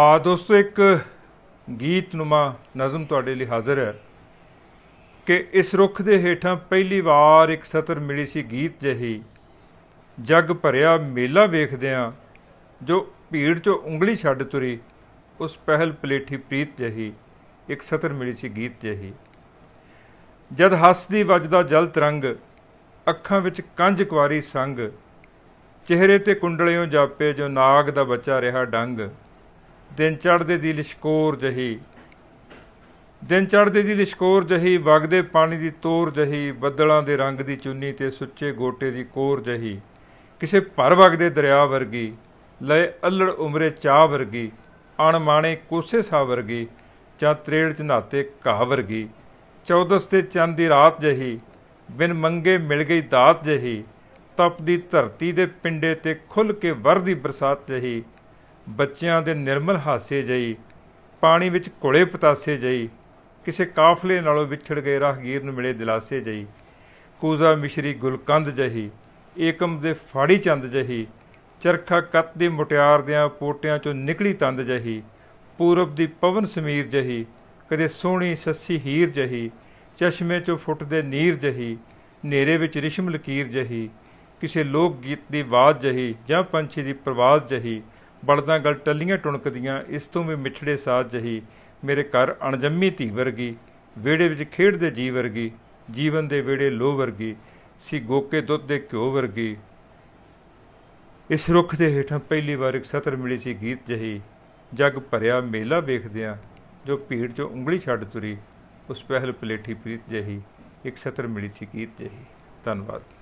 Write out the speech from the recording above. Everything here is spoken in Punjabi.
ਆ ਦੋਸਤੋ ਇੱਕ ਗੀਤ ਨੁਮਾ ਨਜ਼ਮ ਤੁਹਾਡੇ ਲਈ ਹਾਜ਼ਰ ਹੈ ਕਿ ਇਸ ਰੁੱਖ ਦੇ ਹੇਠਾਂ ਪਹਿਲੀ ਵਾਰ ਇੱਕ ਸਤਰ ਮਿਲੀ ਸੀ ਗੀਤ ਜਹੀ ਜਗ ਭਰਿਆ ਮੇਲਾ ਵੇਖਦਿਆਂ ਜੋ ਭੀੜ ਚੋਂ ਉਂਗਲੀ ਛੱਡ ਤੁਰੀ ਉਸ ਪਹਿਲ ਪਲੇਠੀ ਪ੍ਰੀਤ ਜਹੀ ਇੱਕ ਸਤਰ ਮਿਲੀ ਸੀ ਗੀਤ ਜਹੀ ਜਦ ਹੱਸਦੀ ਵੱਜਦਾ ਜਲ ਤਰੰਗ ਅੱਖਾਂ ਵਿੱਚ ਕੰਜ ਕੁਵਾਰੀ ਸੰਗ ਚਿਹਰੇ ਤੇ ਕੁੰਡਲਿਓਂ ਜਾਪੇ ਜੋ ਨਾਗ ਦਾ ਬੱਚਾ ਰਿਹਾ ਡੰਗ ਦਿਨ ਚੜਦੇ ਦੀ ਲਿਸ਼ਕੋਰ ਜਹੀ ਦਿਨ ਚੜਦੇ ਦੀ ਲਿਸ਼ਕੋਰ ਜਹੀ ਵਗਦੇ ਪਾਣੀ ਦੀ ਤੋਰ ਜਹੀ ਬੱਦਲਾਂ ਦੇ ਰੰਗ ਦੀ ਚੁੰਨੀ ਤੇ ਸੁੱਚੇ ਗੋਟੇ ਦੀ ਕੋਰ ਜਹੀ ਕਿਸੇ ਭਰ ਵਗਦੇ ਦਰਿਆ ਵਰਗੀ ਲੈ ਅਲੜ ਉਮਰੇ ਚਾਹ ਵਰਗੀ ਅਣਮਾਣੇ ਕੋਸੇ ਸਾ ਵਰਗੀ ਚਾ ਤ੍ਰੇੜ ਚ ਨਾਤੇ ਕਾ ਵਰਗੀ ਚੌਦਸ ਤੇ ਚੰਦ ਦੀ ਰਾਤ ਜਹੀ ਬਿਨ ਮੰਗੇ ਮਿਲ ਗਈ ਦਾਤ ਜਹੀ ਤਪ ਦੀ ਧਰਤੀ ਦੇ ਪਿੰਡੇ ਤੇ ਖੁੱਲ ਕੇ ਵਰਦੀ ਬਰਸਾਤ ਜਹੀ ਬੱਚਿਆਂ ਦੇ ਨਿਰਮਲ ਹਾਸੇ ਜਈ ਪਾਣੀ ਵਿੱਚ ਕੋਲੇ ਪਤਾਸੇ ਜਈ ਕਿਸੇ ਕਾਫਲੇ ਨਾਲੋਂ ਵਿਛੜ ਗਏ ਰਾਹਗੀਰ ਨੂੰ ਮਿਲੇ ਦਿਲਾਸੇ ਜਈ ਕੂਜ਼ਾ ਮਿਸ਼ਰੀ ਗੁਲਕੰਦ ਜਹੀ ਏਕਮ ਦੇ ਫਾੜੀ ਚੰਦ ਜਹੀ ਚਰਖਾ ਕੱਤ ਦੇ ਮੁਟਿਆਰ ਦਿਆਂ ਪੋਟਿਆਂ ਚੋਂ ਨਿਕਲੀ ਤੰਦ ਜਹੀ ਪੂਰਬ ਦੀ ਪਵਨ ਸਮੀਰ ਜਹੀ ਕਦੇ ਸੋਹਣੀ ਸੱਸੀ ਹੀਰ ਜਹੀ ਚਸ਼ਮੇ ਚੋਂ ਫੁੱਟਦੇ ਨੀਰ ਜਹੀ ਨੇਰੇ ਵਿੱਚ ਰਿਸ਼ਮ ਲਕੀਰ ਜਹੀ ਕਿਸੇ ਲੋਕ ਗੀਤ ਦੀ ਬਾਤ ਜਹੀ ਜਾਂ ਪੰਛੀ ਦੀ ਪ੍ਰਵਾਸ ਜਹੀ ਬਲਦਾਂ ਗਲ ਟੱਲੀਆਂ ਟੁਣਕਦੀਆਂ ਇਸ ਤੋਂ ਵੀ ਮਿੱਠੜੇ ਸਾਜ ਜਹੀ ਮੇਰੇ ਘਰ ਅਣਜੰਮੀ ਧੀ ਵਰਗੀ ਵੇੜੇ ਵਿੱਚ ਖੇਡਦੇ ਜੀ ਵਰਗੀ ਜੀਵਨ ਦੇ ਵੇੜੇ ਲੋ ਵਰਗੀ ਸੀ ਗੋਕੇ ਦੁੱਧ ਦੇ ਘਿਓ ਵਰਗੀ ਇਸ ਰੁੱਖ ਦੇ ਹੇਠਾਂ ਪਹਿਲੀ ਵਾਰ ਇੱਕ ਸਤਰ ਮਿਲੀ ਸੀ ਗੀਤ ਜਹੀ ਜਗ ਭਰਿਆ ਮੇਲਾ ਵੇਖਦਿਆਂ ਜੋ ਭੀੜ ਚੋਂ ਉਂਗਲੀ ਛੱਡ ਤੁਰੀ ਉਸ ਪਹਿਲ ਪਲੇਠੀ ਪ੍ਰੀਤ ਜਹੀ ਇੱਕ ਸਤਰ ਮਿਲੀ ਸੀ ਗੀਤ ਜਹੀ ਧੰਨਵਾਦ